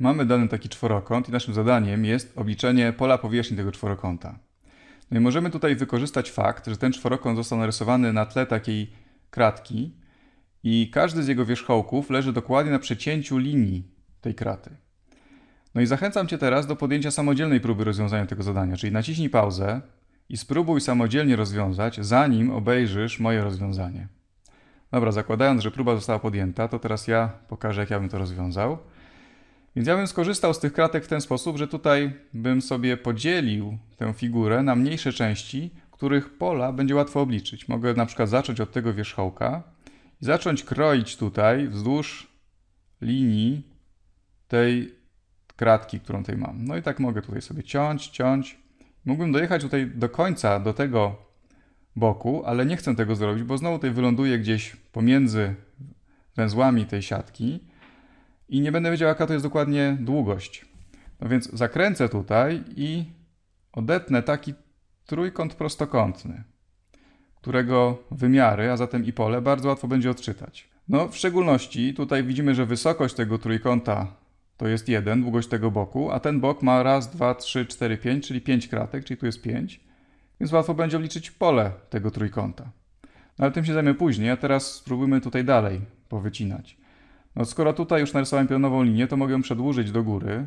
Mamy dany taki czworokąt i naszym zadaniem jest obliczenie pola powierzchni tego czworokąta. No i możemy tutaj wykorzystać fakt, że ten czworokąt został narysowany na tle takiej kratki i każdy z jego wierzchołków leży dokładnie na przecięciu linii tej kraty. No i zachęcam Cię teraz do podjęcia samodzielnej próby rozwiązania tego zadania, czyli naciśnij pauzę i spróbuj samodzielnie rozwiązać, zanim obejrzysz moje rozwiązanie. Dobra, zakładając, że próba została podjęta, to teraz ja pokażę, jak ja bym to rozwiązał. Więc ja bym skorzystał z tych kratek w ten sposób, że tutaj bym sobie podzielił tę figurę na mniejsze części, których pola będzie łatwo obliczyć. Mogę na przykład zacząć od tego wierzchołka i zacząć kroić tutaj wzdłuż linii tej kratki, którą tutaj mam. No i tak mogę tutaj sobie ciąć, ciąć. Mógłbym dojechać tutaj do końca, do tego boku, ale nie chcę tego zrobić, bo znowu tutaj wyląduję gdzieś pomiędzy węzłami tej siatki i nie będę wiedział, jaka to jest dokładnie długość. No więc zakręcę tutaj i odetnę taki trójkąt prostokątny, którego wymiary, a zatem i pole, bardzo łatwo będzie odczytać. No, w szczególności tutaj widzimy, że wysokość tego trójkąta to jest 1, długość tego boku, a ten bok ma raz, dwa, trzy, cztery, pięć, czyli 5 kratek, czyli tu jest 5, więc łatwo będzie obliczyć pole tego trójkąta. No ale tym się zajmę później, a teraz spróbujmy tutaj dalej powycinać. No skoro tutaj już narysowałem pionową linię, to mogę ją przedłużyć do góry.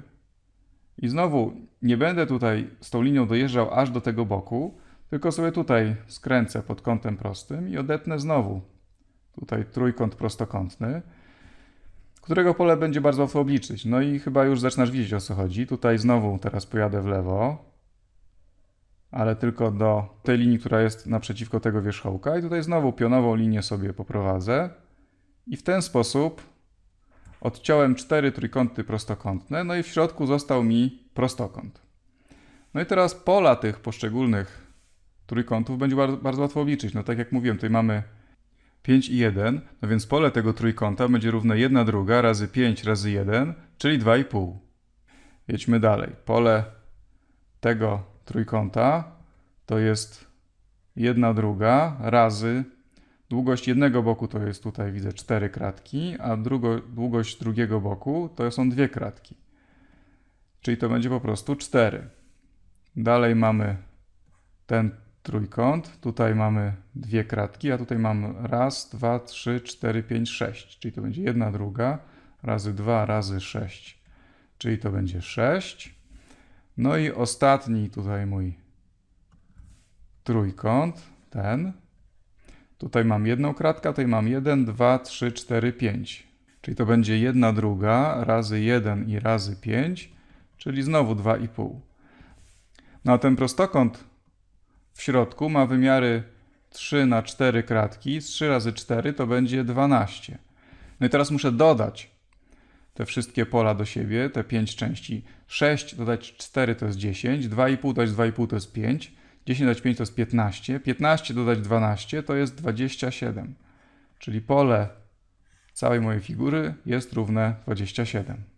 I znowu nie będę tutaj z tą linią dojeżdżał aż do tego boku, tylko sobie tutaj skręcę pod kątem prostym i odetnę znowu. Tutaj trójkąt prostokątny, którego pole będzie bardzo łatwo obliczyć. No i chyba już zaczynasz widzieć o co chodzi. Tutaj znowu teraz pojadę w lewo, ale tylko do tej linii, która jest naprzeciwko tego wierzchołka. I tutaj znowu pionową linię sobie poprowadzę. I w ten sposób odciąłem cztery trójkąty prostokątne, no i w środku został mi prostokąt. No i teraz pola tych poszczególnych trójkątów będzie bardzo, bardzo łatwo obliczyć. No tak jak mówiłem, tutaj mamy 5 i 1, no więc pole tego trójkąta będzie równe 1 druga razy 5 razy 1, czyli 2,5. Jedźmy dalej. Pole tego trójkąta to jest 1 druga razy Długość jednego boku to jest tutaj, widzę, cztery kratki, a drugo, długość drugiego boku to są dwie kratki. Czyli to będzie po prostu cztery. Dalej mamy ten trójkąt, tutaj mamy dwie kratki, a tutaj mamy raz, dwa, trzy, cztery, pięć, sześć. Czyli to będzie jedna, druga, razy dwa, razy sześć. Czyli to będzie sześć. No i ostatni tutaj mój trójkąt, ten, Tutaj mam jedną kratkę, tutaj mam 1, 2, 3, 4, 5. Czyli to będzie 1 druga razy 1 i razy 5, czyli znowu 2,5. No a ten prostokąt w środku ma wymiary 3 na 4 kratki. Z 3 razy 4 to będzie 12. No i teraz muszę dodać te wszystkie pola do siebie, te 5 części. 6 dodać 4 to jest 10, 2,5 dodać 2,5 to jest 5. 10 dodać 5 to jest 15, 15 dodać 12 to jest 27, czyli pole całej mojej figury jest równe 27.